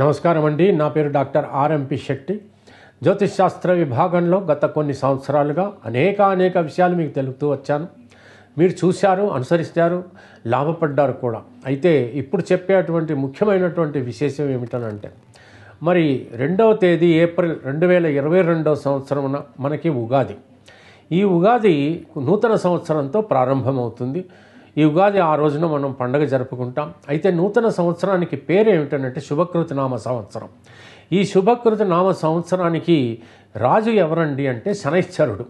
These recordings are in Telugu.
నమస్కారం అండి నా పేరు డాక్టర్ ఆర్ఎంపి శెట్టి జ్యోతిష్ శాస్త్ర విభాగంలో గత కొన్ని సంవత్సరాలుగా అనేక అనేక విషయాలు మీకు తెలుపుతూ వచ్చాను మీరు చూశారు అనుసరిస్తారు లాభపడ్డారు కూడా అయితే ఇప్పుడు చెప్పేటువంటి ముఖ్యమైనటువంటి విశేషం ఏమిటనంటే మరి రెండవ తేదీ ఏప్రిల్ రెండు వేల ఇరవై రెండవ సంవత్సరమున మనకి ఉగాది ఈ ఉగాది నూతన సంవత్సరంతో ప్రారంభమవుతుంది ఈ ఉగాది ఆ రోజున మనం పండగ జరుపుకుంటాం అయితే నూతన సంవత్సరానికి పేరు ఏమిటనంటే శుభకృతి నామ సంవత్సరం ఈ శుభకృతి నామ సంవత్సరానికి రాజు ఎవరండి అంటే శనైశ్చరుడు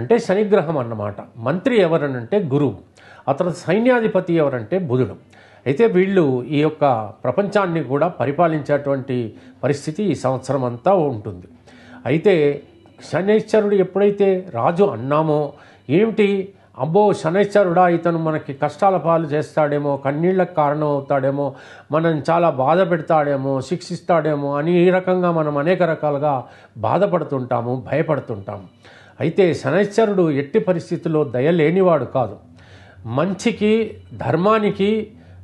అంటే శనిగ్రహం అన్నమాట మంత్రి ఎవరనంటే గురువు అతను సైన్యాధిపతి ఎవరంటే బుధుడు అయితే వీళ్ళు ఈ యొక్క ప్రపంచాన్ని కూడా పరిపాలించేటువంటి పరిస్థితి ఈ సంవత్సరం అంతా ఉంటుంది అయితే శనైశ్వరుడు ఎప్పుడైతే రాజు అన్నామో ఏమిటి అబ్బో శనైశ్వరుడా ఇతను మనకి కష్టాల పాలు చేస్తాడేమో కన్నీళ్లకు కారణం అవుతాడేమో మనం చాలా బాధ పెడతాడేమో శిక్షిస్తాడేమో అని ఈ రకంగా మనం అనేక రకాలుగా బాధపడుతుంటాము భయపడుతుంటాము అయితే శనైశ్వరుడు ఎట్టి పరిస్థితుల్లో దయ లేనివాడు కాదు మంచికి ధర్మానికి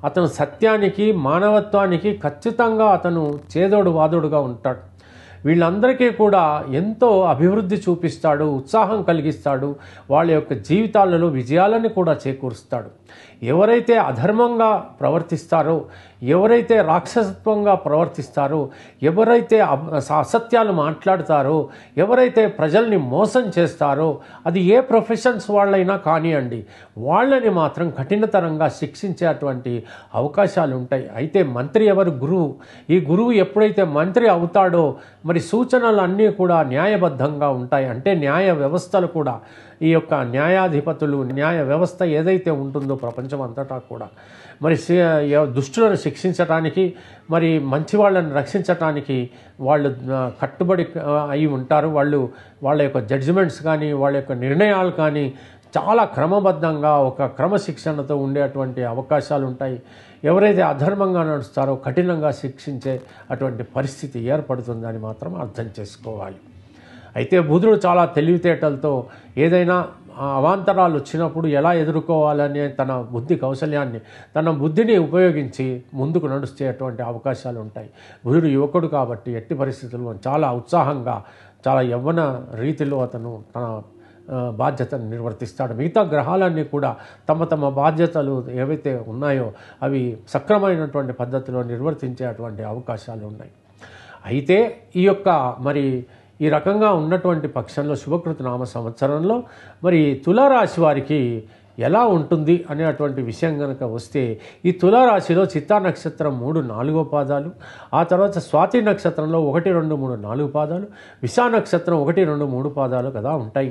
అతను సత్యానికి మానవత్వానికి ఖచ్చితంగా అతను చేదోడు వాదోడుగా ఉంటాడు వీళ్ళందరికీ కూడా ఎంతో అభివృద్ధి చూపిస్తాడు ఉత్సాహం కలిగిస్తాడు వాళ్ళ యొక్క జీవితాలలో విజయాలను కూడా చేకూరుస్తాడు ఎవరైతే అధర్మంగా ప్రవర్తిస్తారో ఎవరైతే రాక్షసత్వంగా ప్రవర్తిస్తారో ఎవరైతే అసత్యాలు మాట్లాడతారో ఎవరైతే ప్రజల్ని మోసం చేస్తారో అది ఏ ప్రొఫెషన్స్ వాళ్ళైనా కానివ్వండి వాళ్ళని మాత్రం కఠినతరంగా శిక్షించేటువంటి అవకాశాలు ఉంటాయి అయితే మంత్రి ఎవరు గురువు ఈ గురువు ఎప్పుడైతే మంత్రి అవుతాడో మరి సూచనలు అన్నీ కూడా న్యాయబద్ధంగా ఉంటాయి అంటే న్యాయ వ్యవస్థలు కూడా ఈ యొక్క న్యాయాధిపతులు న్యాయ వ్యవస్థ ఏదైతే ఉంటుందో ప్రపంచం అంతటా కూడా మరి దుష్టులను శిక్షించటానికి మరి మంచి వాళ్ళని రక్షించటానికి వాళ్ళు కట్టుబడి అయి ఉంటారు వాళ్ళు వాళ్ళ యొక్క జడ్జిమెంట్స్ కానీ వాళ్ళ యొక్క నిర్ణయాలు కానీ చాలా క్రమబద్ధంగా ఒక క్రమశిక్షణతో ఉండేటువంటి అవకాశాలు ఉంటాయి ఎవరైతే అధర్మంగా నడుస్తారో కఠినంగా శిక్షించే అటువంటి పరిస్థితి ఏర్పడుతుందని మాత్రం అర్థం చేసుకోవాలి అయితే బుధుడు చాలా తెలివితేటలతో ఏదైనా అవాంతరాలు వచ్చినప్పుడు ఎలా ఎదుర్కోవాలనే తన బుద్ధి కౌశల్యాన్ని తన బుద్ధిని ఉపయోగించి ముందుకు నడుచేటువంటి అవకాశాలు ఉంటాయి బుధుడు యువకుడు కాబట్టి ఎట్టి పరిస్థితుల్లో చాలా ఉత్సాహంగా చాలా యవ్వన రీతిలో అతను తన బాధ్యతను నిర్వర్తిస్తాడు మిగతా గ్రహాలన్నీ కూడా తమ తమ బాధ్యతలు ఏవైతే ఉన్నాయో అవి సక్రమైనటువంటి పద్ధతిలో నిర్వర్తించేటువంటి అవకాశాలు ఉన్నాయి అయితే ఈ యొక్క మరి ఈ రకంగా ఉన్నటువంటి పక్షంలో నామ సంవత్సరంలో మరి తులారాశి వారికి ఎలా ఉంటుంది అనేటువంటి విషయం కనుక వస్తే ఈ తులారాశిలో చిత్తా నక్షత్రం మూడు నాలుగో పాదాలు ఆ తర్వాత స్వాతి నక్షత్రంలో ఒకటి రెండు మూడు నాలుగు పాదాలు విశా నక్షత్రం ఒకటి రెండు మూడు పాదాలు కదా ఉంటాయి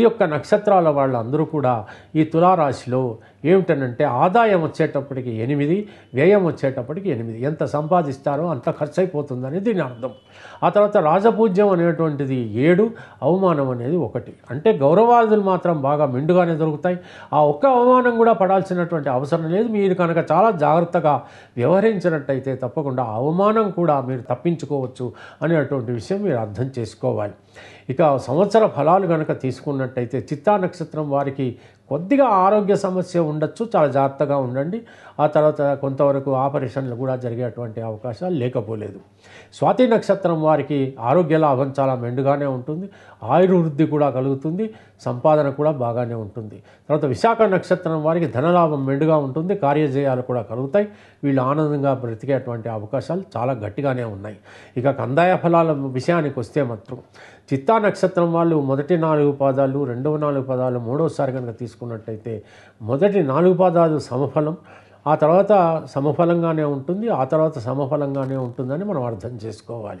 ఈ యొక్క నక్షత్రాల వాళ్ళందరూ కూడా ఈ తులారాశిలో ఏమిటనంటే ఆదాయం వచ్చేటప్పటికి ఎనిమిది వ్యయం వచ్చేటప్పటికి ఎనిమిది ఎంత సంపాదిస్తారో అంత ఖర్చు అయిపోతుందని దీని అర్థం ఆ తర్వాత రాజపూజ్యం అనేటువంటిది ఏడు అవమానం అనేది ఒకటి అంటే గౌరవాదులు మాత్రం బాగా మెండుగానే దొరుకుతాయి ఆ ఒక్క అవమానం కూడా పడాల్సినటువంటి అవసరం లేదు మీరు కనుక చాలా జాగ్రత్తగా వ్యవహరించినట్టయితే తప్పకుండా అవమానం కూడా మీరు తప్పించుకోవచ్చు అనేటువంటి విషయం మీరు అర్థం చేసుకోవాలి ఇక సంవత్సర ఫలాలు కనుక తీసుకున్నట్టయితే చిత్తా నక్షత్రం వారికి కొద్దిగా ఆరోగ్య సమస్య ఉండొచ్చు చాలా జాగ్రత్తగా ఉండండి ఆ తర్వాత కొంతవరకు ఆపరేషన్లు కూడా జరిగేటువంటి అవకాశాలు లేకపోలేదు స్వాతి నక్షత్రం వారికి ఆరోగ్య లాభం చాలా మెండుగానే ఉంటుంది ఆయుర్వృద్ధి కూడా కలుగుతుంది సంపాదన కూడా బాగానే ఉంటుంది తర్వాత విశాఖ నక్షత్రం వారికి ధనలాభం మెండుగా ఉంటుంది కార్యజయాలు కూడా కలుగుతాయి వీళ్ళు ఆనందంగా బ్రతికేటువంటి అవకాశాలు చాలా గట్టిగానే ఉన్నాయి ఇక కందాయ ఫలాల విషయానికి వస్తే మాత్రం చిత్తా నక్షత్రం వాళ్ళు మొదటి నాలుగు పాదాలు రెండవ నాలుగు పాదాలు మూడోసారి కనుక తీసుకున్నట్టయితే మొదటి నాలుగు పాదాలు సమఫలం ఆ తర్వాత సమఫలంగానే ఉంటుంది ఆ తర్వాత సమఫలంగానే ఉంటుందని మనం అర్థం చేసుకోవాలి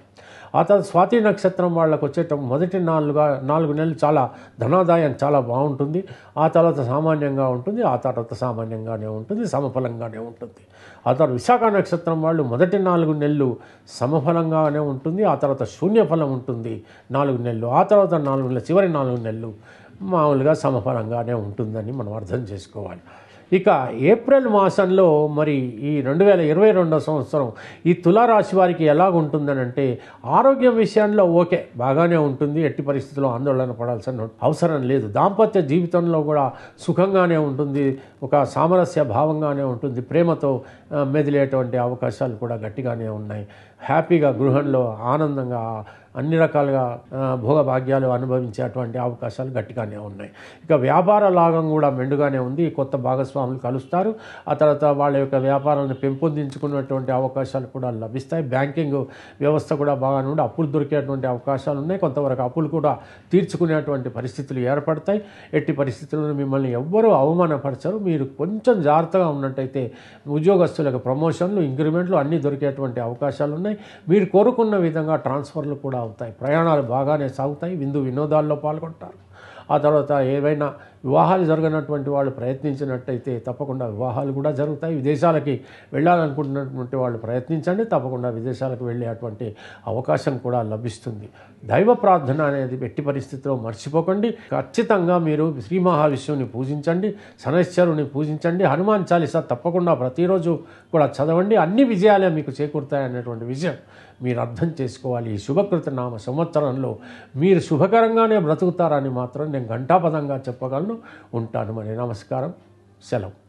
ఆ తర్వాత స్వాతి నక్షత్రం వాళ్ళకు వచ్చేట మొదటి నాలుగు నాలుగు నెలలు చాలా ధనాదాయం చాలా బాగుంటుంది ఆ తర్వాత సామాన్యంగా ఉంటుంది ఆ తర్వాత సామాన్యంగానే ఉంటుంది సమఫలంగానే ఉంటుంది ఆ తర్వాత విశాఖ నక్షత్రం వాళ్ళు మొదటి నాలుగు నెలలు సమఫలంగానే ఉంటుంది ఆ తర్వాత శూన్యఫలం ఉంటుంది నాలుగు నెలలు ఆ తర్వాత నాలుగు నెలలు చివరి నాలుగు నెలలు మామూలుగా సమఫలంగానే ఉంటుందని మనం అర్థం చేసుకోవాలి ఇక ఏప్రిల్ మాసంలో మరి ఈ రెండు వేల ఇరవై రెండో సంవత్సరం ఈ తులారాశి వారికి ఎలా అంటే ఆరోగ్యం విషయంలో ఓకే బాగానే ఉంటుంది ఎట్టి పరిస్థితుల్లో ఆందోళన పడాల్సిన అవసరం లేదు దాంపత్య జీవితంలో కూడా సుఖంగానే ఉంటుంది ఒక సామరస్య భావంగానే ఉంటుంది ప్రేమతో మెదిలేటువంటి అవకాశాలు కూడా గట్టిగానే ఉన్నాయి హ్యాపీగా గృహంలో ఆనందంగా అన్ని రకాలుగా భోగభాగ్యాలు అనుభవించేటువంటి అవకాశాలు గట్టిగానే ఉన్నాయి ఇక వ్యాపార లాగం కూడా మెండుగానే ఉంది కొత్త భాగస్వాములు కలుస్తారు ఆ తర్వాత వాళ్ళ యొక్క వ్యాపారాలను పెంపొందించుకున్నటువంటి అవకాశాలు కూడా లభిస్తాయి బ్యాంకింగ్ వ్యవస్థ కూడా బాగానే ఉండి అప్పులు దొరికేటువంటి అవకాశాలు ఉన్నాయి కొంతవరకు అప్పులు కూడా తీర్చుకునేటువంటి పరిస్థితులు ఏర్పడతాయి ఎట్టి పరిస్థితుల్లో మిమ్మల్ని ఎవ్వరూ అవమానపరచరు మీరు కొంచెం జాగ్రత్తగా ఉన్నట్టయితే ఉద్యోగస్తులకు ప్రమోషన్లు ఇంక్రిమెంట్లు అన్నీ దొరికేటువంటి అవకాశాలు ఉన్నాయి ఉన్నాయి మీరు కోరుకున్న విధంగా ట్రాన్స్ఫర్లు కూడా అవుతాయి ప్రయాణాలు బాగానే సాగుతాయి విందు వినోదాల్లో పాల్గొంటారు ఆ తర్వాత ఏవైనా వివాహాలు జరగనటువంటి వాళ్ళు ప్రయత్నించినట్టయితే తప్పకుండా వివాహాలు కూడా జరుగుతాయి విదేశాలకి వెళ్ళాలనుకుంటున్నటువంటి వాళ్ళు ప్రయత్నించండి తప్పకుండా విదేశాలకు వెళ్ళేటువంటి అవకాశం కూడా లభిస్తుంది దైవ ప్రార్థన అనేది ఎట్టి పరిస్థితిలో మర్చిపోకండి ఖచ్చితంగా మీరు శ్రీ మహావిష్ణువుని పూజించండి శనైశ్వరుని పూజించండి హనుమాన్ చాలీస తప్పకుండా ప్రతిరోజు కూడా చదవండి అన్ని విజయాలే మీకు చేకూరుతాయనేటువంటి విషయం మీరు అర్థం చేసుకోవాలి ఈ శుభకృత నామ సంవత్సరంలో మీరు శుభకరంగానే బ్రతుకుతారని మాత్రం నేను ఘంటాపదంగా చెప్పగలను ఉంటాను మరి నమస్కారం సెలవు